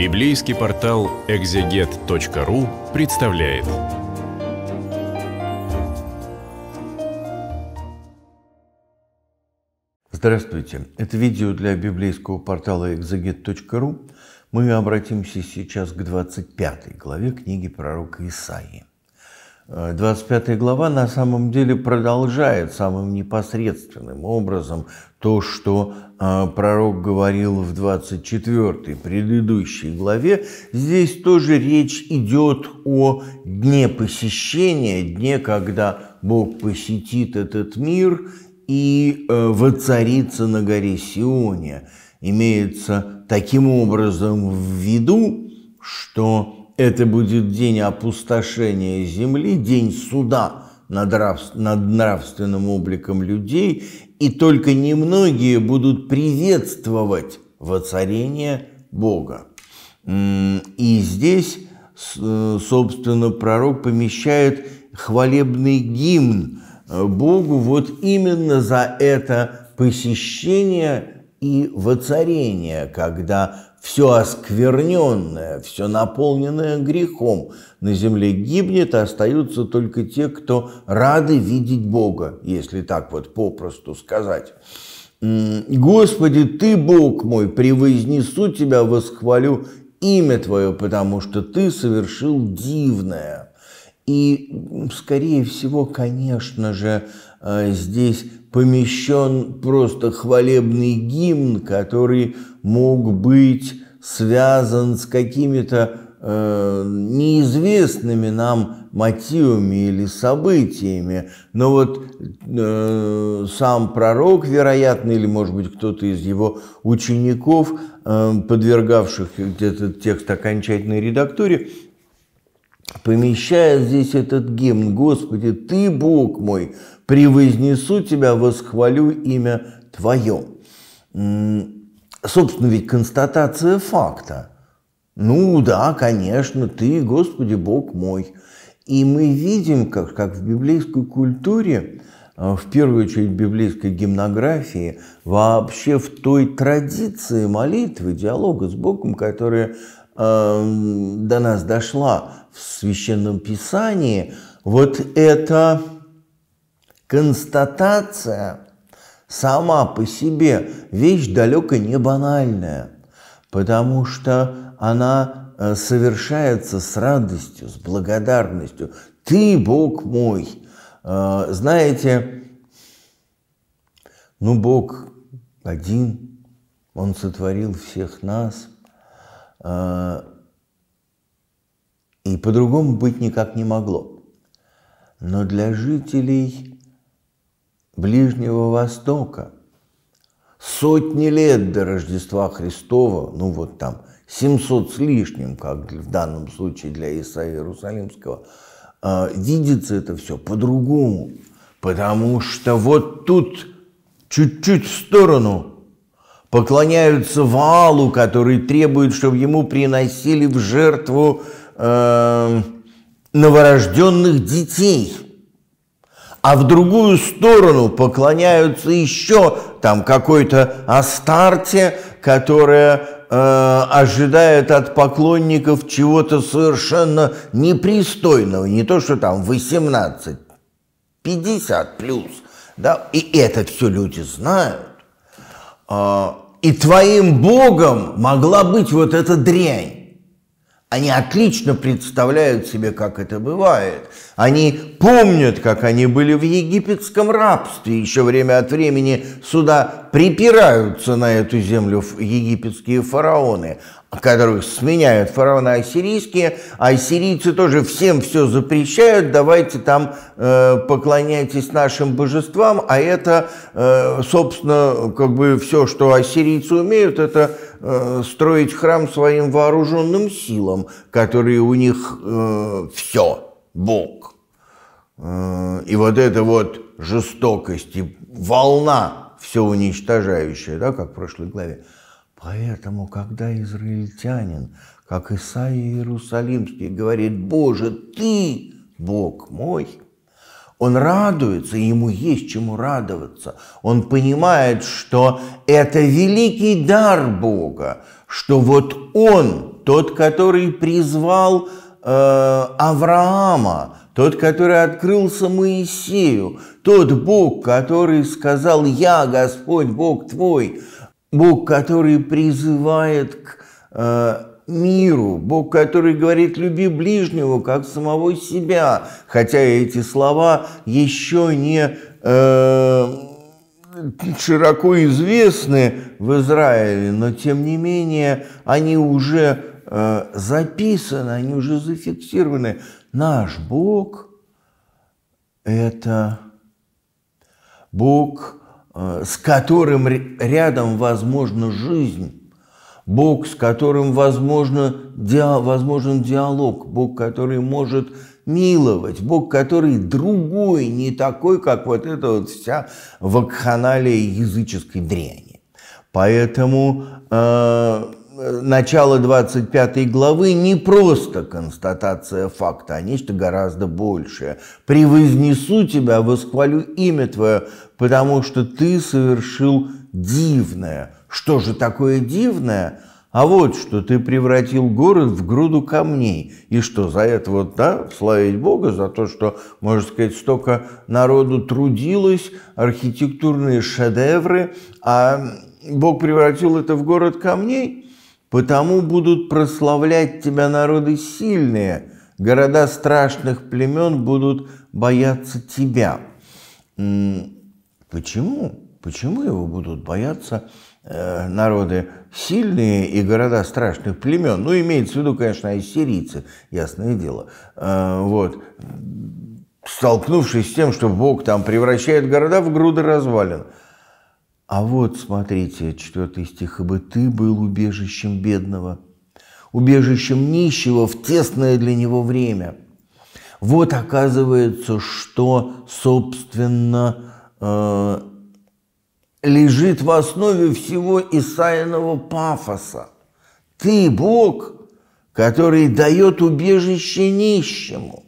Библейский портал экзегет.ру представляет. Здравствуйте! Это видео для библейского портала экзегет.ру. Мы обратимся сейчас к 25 главе книги пророка Исаии. 25 э, глава на самом деле продолжает самым непосредственным образом то, что э, пророк говорил в 24 предыдущей главе. Здесь тоже речь идет о дне посещения, дне, когда Бог посетит этот мир и э, воцарится на горе Сионе. Имеется таким образом в виду, что это будет день опустошения земли, день суда над, нравств, над нравственным обликом людей, и только немногие будут приветствовать воцарение Бога. И здесь, собственно, пророк помещает хвалебный гимн э, Богу вот именно за это посещение и воцарение, когда все оскверненное, все наполненное грехом на земле гибнет, а остаются только те, кто рады видеть Бога, если так вот попросту сказать. «Господи, Ты, Бог мой, превознесу Тебя, восхвалю имя Твое, потому что Ты совершил дивное». И, скорее всего, конечно же, а здесь помещен просто хвалебный гимн, который мог быть связан с какими-то э, неизвестными нам мотивами или событиями. Но вот э, сам пророк, вероятно, или, может быть, кто-то из его учеников, э, подвергавших этот текст окончательной редактуре, помещая здесь этот гимн «Господи, Ты, Бог мой, превознесу Тебя, восхвалю имя Твое». Собственно, ведь констатация факта. Ну да, конечно, Ты, Господи, Бог мой. И мы видим, как, как в библейской культуре, э, в первую очередь в библейской гимнографии, вообще в той традиции молитвы, диалога с Богом, которая э, до нас дошла в Священном Писании, вот эта констатация сама по себе вещь далеко не банальная, потому что она э, совершается с радостью, с благодарностью. «Ты, Бог мой!» э, Знаете, ну, Бог один, Он сотворил всех нас э, – и по-другому быть никак не могло. Но для жителей Ближнего Востока сотни лет до Рождества Христова, ну вот там 700 с лишним, как в данном случае для Исаия Иерусалимского, а, видится это все по-другому, потому что вот тут чуть-чуть в сторону поклоняются Ваалу, который требует, чтобы ему приносили в жертву Эм, новорожденных детей. А в другую сторону поклоняются еще там какой-то Астарте, которая э, ожидает от поклонников чего-то совершенно непристойного. Не то, что там 18, 50 плюс. Да? И это все люди знают. Э, и твоим богом могла быть вот эта дрянь. Они отлично представляют себе, как это бывает. Они помнят, как они были в египетском рабстве. Еще время от времени сюда припираются на эту землю египетские фараоны которых сменяют фараоны ассирийские, а ассирийцы тоже всем все запрещают, давайте там э, поклоняйтесь нашим божествам, а это, э, собственно, как бы все, что ассирийцы умеют, это э, строить храм своим вооруженным силам, которые у них э, все, Бог. Э, и вот эта вот жестокость и волна все уничтожающая, да, как в прошлой главе, э, Поэтому, когда израильтянин, как Исаия Иерусалимский, говорит, «Боже, Ты, Бог мой», он радуется, ему есть чему радоваться. Он понимает, что это великий дар Бога, что вот он, тот, который призвал э, Авраама, тот, который открылся Моисею, тот Бог, который сказал «Я, Господь, Бог твой», Бог, который призывает к э, миру, Бог, который говорит «люби ближнего, как самого себя», хотя эти слова еще не э, широко известны в Израиле, но тем не менее они уже э, записаны, они уже зафиксированы. Наш Бог – это Бог – Э, с которым рядом возможна жизнь, Бог, с которым возможно, диа, возможен диалог, Бог, который может миловать, Бог, который другой, не такой, как вот эта вот вся вакханалия языческой дряни. Поэтому э, начало 25 главы не просто констатация факта, а нечто гораздо большее. «Превознесу тебя, восхвалю имя твое, потому что ты совершил дивное». Что же такое дивное? А вот что ты превратил город в груду камней. И что, за это вот, да, славить Бога, за то, что, можно сказать, столько народу трудилось, архитектурные шедевры, а Бог превратил это в город камней? Потому будут прославлять тебя народы сильные, города страшных племен будут бояться тебя. Почему? Почему его будут бояться э, народы сильные и города страшных племен? Ну, имеется в виду, конечно, ассирийцы, ясное дело. Э, вот. Столкнувшись с тем, что Бог там превращает города в груды развалин – а вот, смотрите, четвертый стих, «Ибо ты был убежищем бедного, убежищем нищего в тесное для него время». Вот оказывается, что, собственно, э, лежит в основе всего Исаиного пафоса. Ты – Бог, который дает убежище нищему,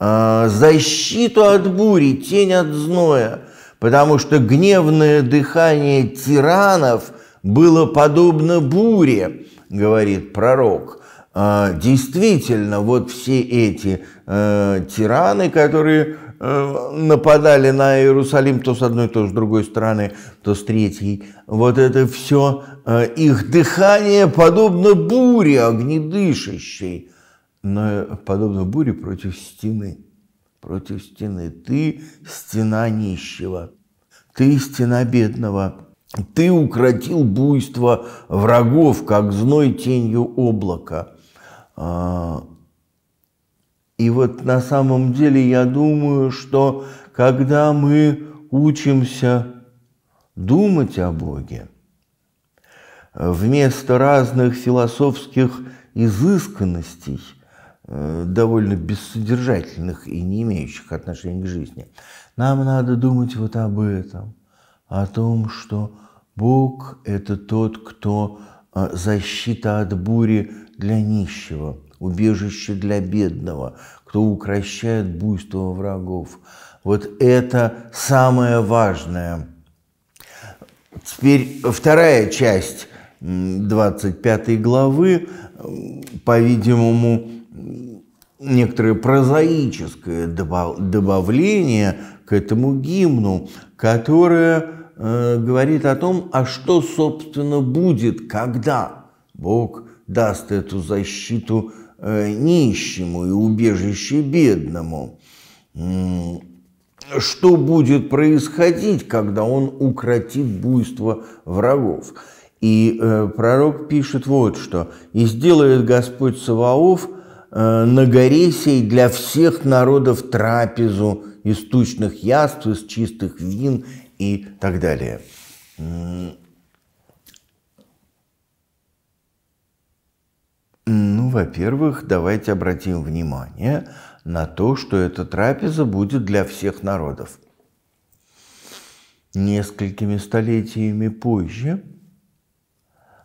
э, защиту от бури, тень от зноя – потому что гневное дыхание тиранов было подобно буре, говорит пророк. А, действительно, вот все эти э, тираны, которые э, нападали на Иерусалим то с одной, то с другой стороны, то с третьей. Вот это все, э, их дыхание подобно буре огнедышащей, но подобно буре против стены против стены. Ты стена нищего, ты стена бедного, ты укротил буйство врагов, как зной тенью облака. А, и вот на самом деле я думаю, что когда мы учимся думать о Боге, вместо разных философских изысканностей – Э, довольно бессодержательных и не имеющих отношения к жизни. Нам надо думать вот об этом, о том, что Бог – это тот, кто э, защита от бури для нищего, убежище для бедного, кто укращает буйство врагов. Вот это самое важное. Теперь вторая часть 25 главы, по-видимому, некоторое прозаическое добавление к этому гимну, которое э, говорит о том, а что, собственно, будет, когда Бог даст эту защиту э, нищему и убежище бедному. Что будет происходить, когда он укротит буйство врагов? И э, пророк пишет вот что. «И сделает Господь Саваоф – Э, на горе сей для всех народов трапезу из тучных яств, из чистых вин и так далее. Ну, во-первых, давайте обратим внимание на то, что эта трапеза будет для всех народов. Несколькими столетиями позже –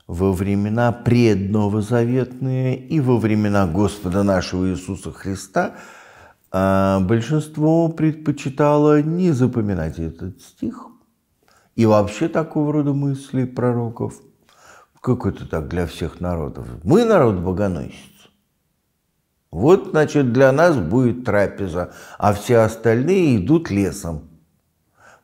во времена предновозаветные и во времена Господа нашего Иисуса Христа, а, большинство предпочитало не запоминать этот стих и вообще такого рода мысли пророков. Как это так для всех народов? Мы народ богоносец. Вот, значит, для нас будет трапеза, а все остальные идут лесом.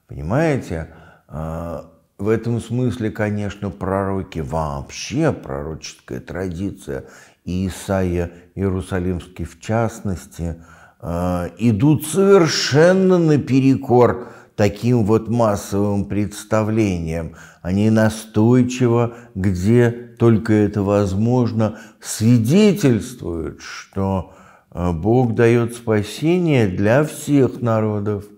Понимаете? А, в этом смысле, конечно, пророки, вообще пророческая традиция, и Исаия Иерусалимский в частности, э, идут совершенно наперекор таким вот массовым представлениям. Они настойчиво, где только это возможно, свидетельствуют, что э, Бог дает спасение для всех народов –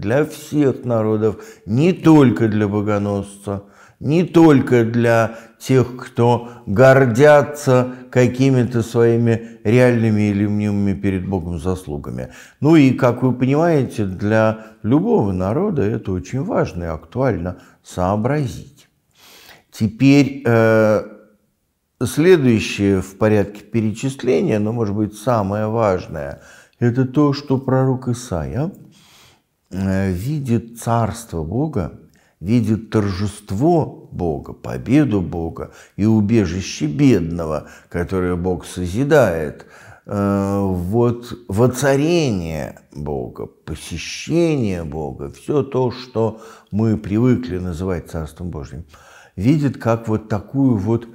для всех народов, не только для богоносца, не только для тех, кто гордятся какими-то своими реальными или мнимыми перед Богом заслугами. Ну и, как вы понимаете, для любого народа это очень важно и актуально сообразить. Теперь э, следующее в порядке перечисления, но, может быть, самое важное, это то, что пророк Исаия – Э, видит царство Бога, видит торжество Бога, победу Бога и убежище бедного, которое Бог созидает, э, вот воцарение Бога, посещение Бога, все то, что мы привыкли называть Царством Божьим, видит как вот такую вот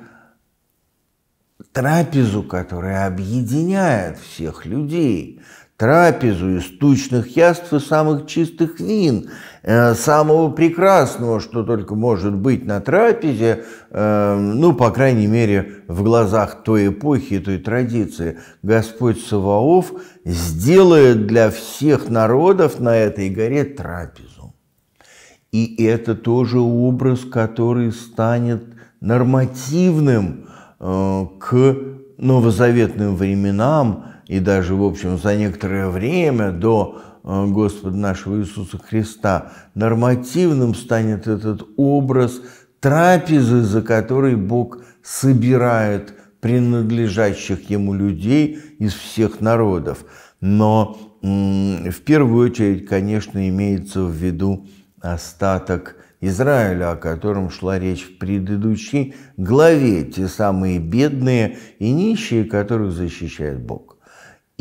трапезу, которая объединяет всех людей – трапезу из тучных яств и самых чистых вин, э, самого прекрасного, что только может быть на трапезе, э, ну, по крайней мере, в глазах той эпохи и той традиции. Господь Саваоф сделает для всех народов на этой горе трапезу. И это тоже образ, который станет нормативным э, к новозаветным временам – и даже, в общем, за некоторое время до э, Господа нашего Иисуса Христа, нормативным станет этот образ трапезы, за которой Бог собирает принадлежащих ему людей из всех народов. Но в первую очередь, конечно, имеется в виду остаток Израиля, о котором шла речь в предыдущей главе, те самые бедные и нищие, которых защищает Бог.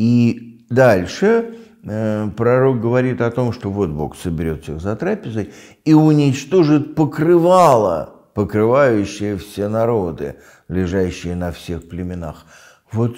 И дальше э, пророк говорит о том, что вот Бог соберет всех за трапезой и уничтожит покрывало, покрывающее все народы, лежащие на всех племенах. Вот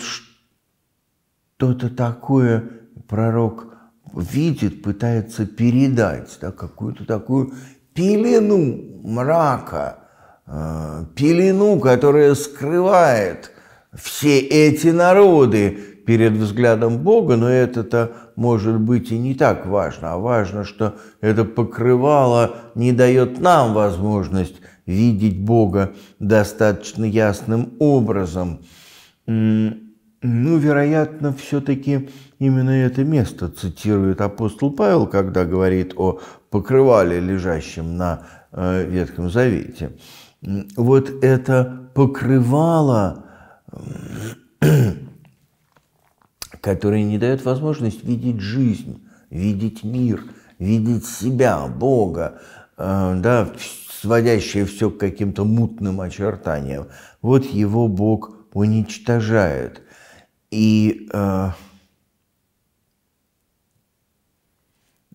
что-то такое пророк видит, пытается передать, да, какую-то такую пелену мрака, э, пелену, которая скрывает все эти народы, перед взглядом Бога, но это-то может быть и не так важно, а важно, что это покрывало не дает нам возможность видеть Бога достаточно ясным образом. Ну, вероятно, все-таки именно это место цитирует апостол Павел, когда говорит о покрывале, лежащем на э, Ветхом Завете. Вот это покрывало которые не дают возможность видеть жизнь, видеть мир, видеть себя, Бога, э, да, сводящее все к каким-то мутным очертаниям. Вот его Бог уничтожает. И, э,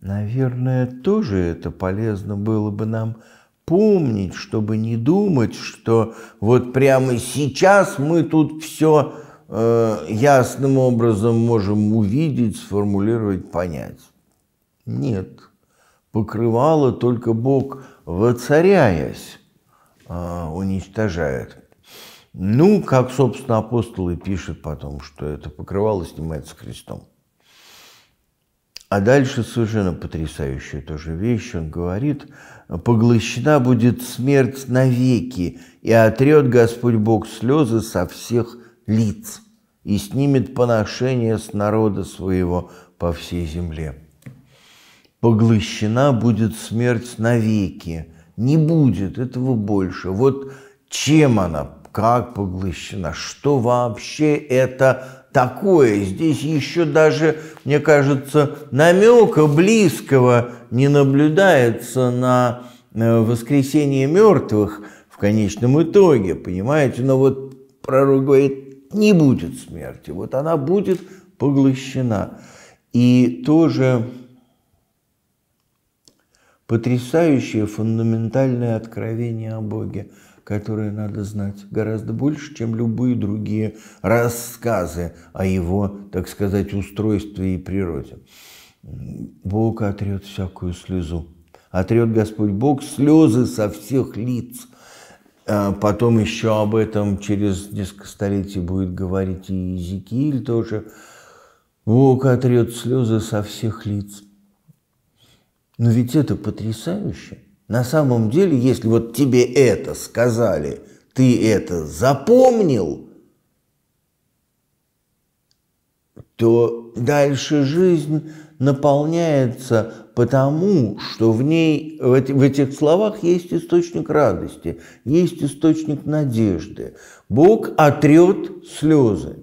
наверное, тоже это полезно было бы нам помнить, чтобы не думать, что вот прямо сейчас мы тут все Э, ясным образом можем увидеть, сформулировать, понять. Нет. Покрывало только Бог, воцаряясь, э, уничтожает. Ну, как, собственно, апостолы пишут потом, что это покрывало снимается крестом. А дальше совершенно потрясающая тоже вещь. Он говорит, поглощена будет смерть навеки, и отрет Господь Бог слезы со всех лиц и снимет поношение с народа своего по всей земле. Поглощена будет смерть навеки, не будет этого больше. Вот чем она, как поглощена, что вообще это такое? Здесь еще даже, мне кажется, намека близкого не наблюдается на э, воскресение мертвых в конечном итоге, понимаете? Но вот пророк говорит, не будет смерти. Вот она будет поглощена. И тоже потрясающее фундаментальное откровение о Боге, которое надо знать гораздо больше, чем любые другие рассказы о его, так сказать, устройстве и природе. Бог отрет всякую слезу. Отрет Господь Бог слезы со всех лиц – а, потом еще об этом через несколько столетий будет говорить и Езекииль тоже. Бог отрет слезы со всех лиц. Но ведь это потрясающе. На самом деле, если вот тебе это сказали, ты это запомнил, то дальше жизнь наполняется потому что в ней, в, эти, в этих словах есть источник радости, есть источник надежды. Бог отрет слезы.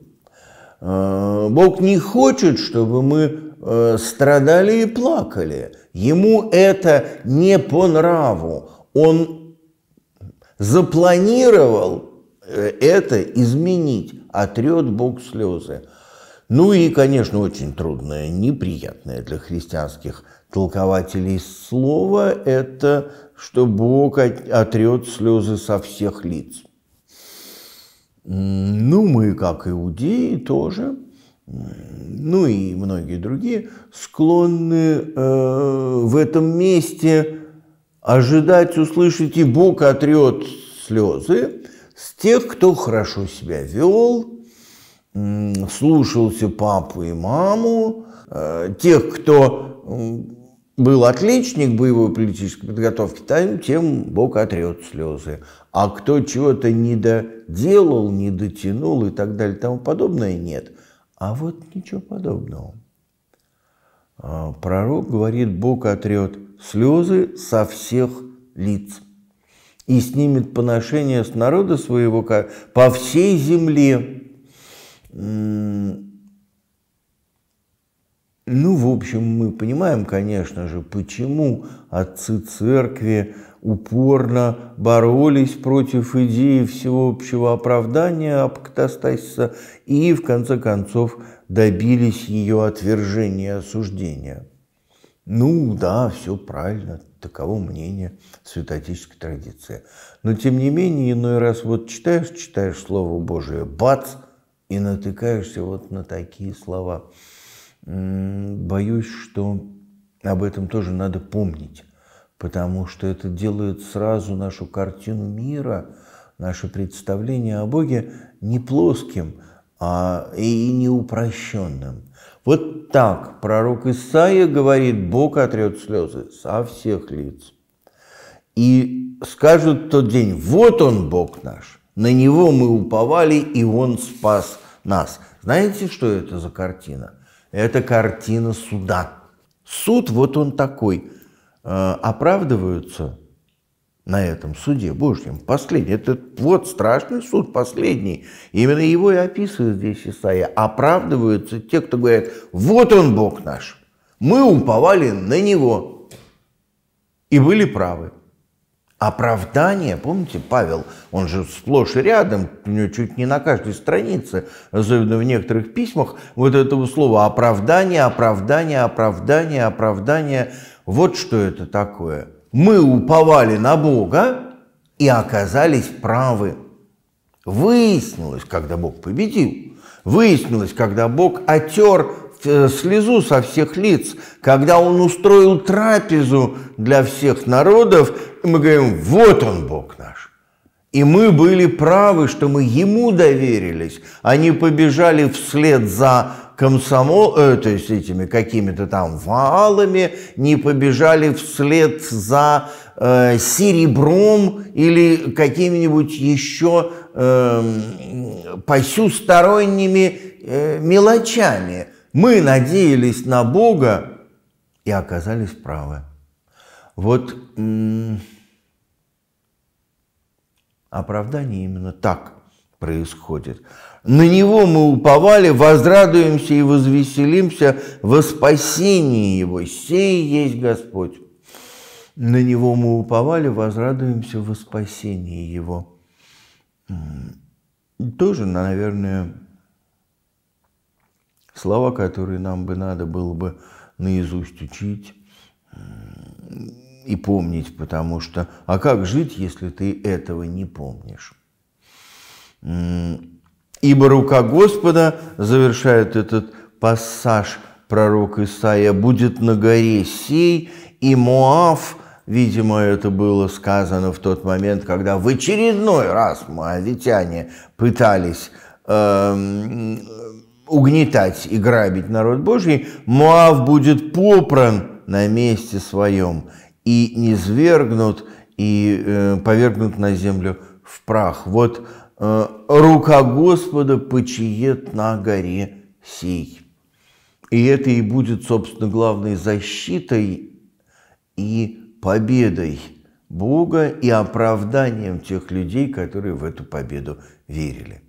Э, Бог не хочет, чтобы мы э, страдали и плакали. Ему это не по нраву. Он запланировал э, это изменить. Отрет Бог слезы. Ну и, конечно, очень трудное, неприятное для христианских толкователей слова – это что Бог отрет слезы со всех лиц. Ну, мы, как иудеи, тоже, ну и многие другие, склонны э, в этом месте ожидать услышать «и Бог отрет слезы» с тех, кто хорошо себя вел, слушался папу и маму, э, тех, кто был отличник боевой политической подготовки, тем Бог отрет слезы. А кто чего-то не доделал, не дотянул и так далее, тому подобное нет. А вот ничего подобного. А, пророк говорит, Бог отрет слезы со всех лиц и снимет поношение с народа своего по всей земле. Ну, в общем, мы понимаем, конечно же, почему отцы церкви упорно боролись против идеи всеобщего оправдания апоктостасиса и, в конце концов, добились ее отвержения и осуждения. Ну да, все правильно, таково мнение святоотеческой традиции. Но тем не менее, иной раз вот читаешь, читаешь Слово Божие, бац, и натыкаешься вот на такие слова – боюсь, что об этом тоже надо помнить, потому что это делает сразу нашу картину мира, наше представление о Боге не плоским а и не упрощенным. Вот так пророк Исаия говорит, Бог отрет слезы со всех лиц. И скажут тот день, вот он Бог наш, на него мы уповали, и он спас нас. Знаете, что это за картина? Это картина суда. Суд вот он такой. Э, оправдываются на этом суде Божьем, последний. Это вот страшный суд, последний. Именно его и описывает здесь Исаия. Оправдываются те, кто говорят, вот он Бог наш, мы уповали на Него и были правы оправдание, помните, Павел, он же сплошь и рядом, у него чуть не на каждой странице, особенно в некоторых письмах, вот этого слова оправдание, оправдание, оправдание, оправдание. Вот что это такое. Мы уповали на Бога и оказались правы. Выяснилось, когда Бог победил. Выяснилось, когда Бог отер Э, слезу со всех лиц, когда он устроил трапезу для всех народов, и мы говорим, вот он, Бог наш. И мы были правы, что мы ему доверились. Они побежали вслед за комсомол, э, то есть этими какими-то там валами, не побежали вслед за э, серебром или какими-нибудь еще э, эм, сторонними э, мелочами. Мы надеялись на Бога и оказались правы. Вот оправдание именно так происходит. На него мы уповали, возрадуемся и возвеселимся во спасении его. Сей есть Господь. На него мы уповали, возрадуемся во спасении его. Тоже, наверное, слова, которые нам бы надо было бы наизусть учить и помнить, потому что, а как жить, если ты этого не помнишь? Ибо рука Господа, завершает этот пассаж пророк Исаия, будет на горе сей, и Моав, видимо, это было сказано в тот момент, когда в очередной раз моавитяне пытались эм, угнетать и грабить народ Божий, Муав будет попран на месте своем и низвергнут, и э, повергнут на землю в прах. Вот э, рука Господа почиет на горе сей. И это и будет, собственно, главной защитой и победой Бога и оправданием тех людей, которые в эту победу верили.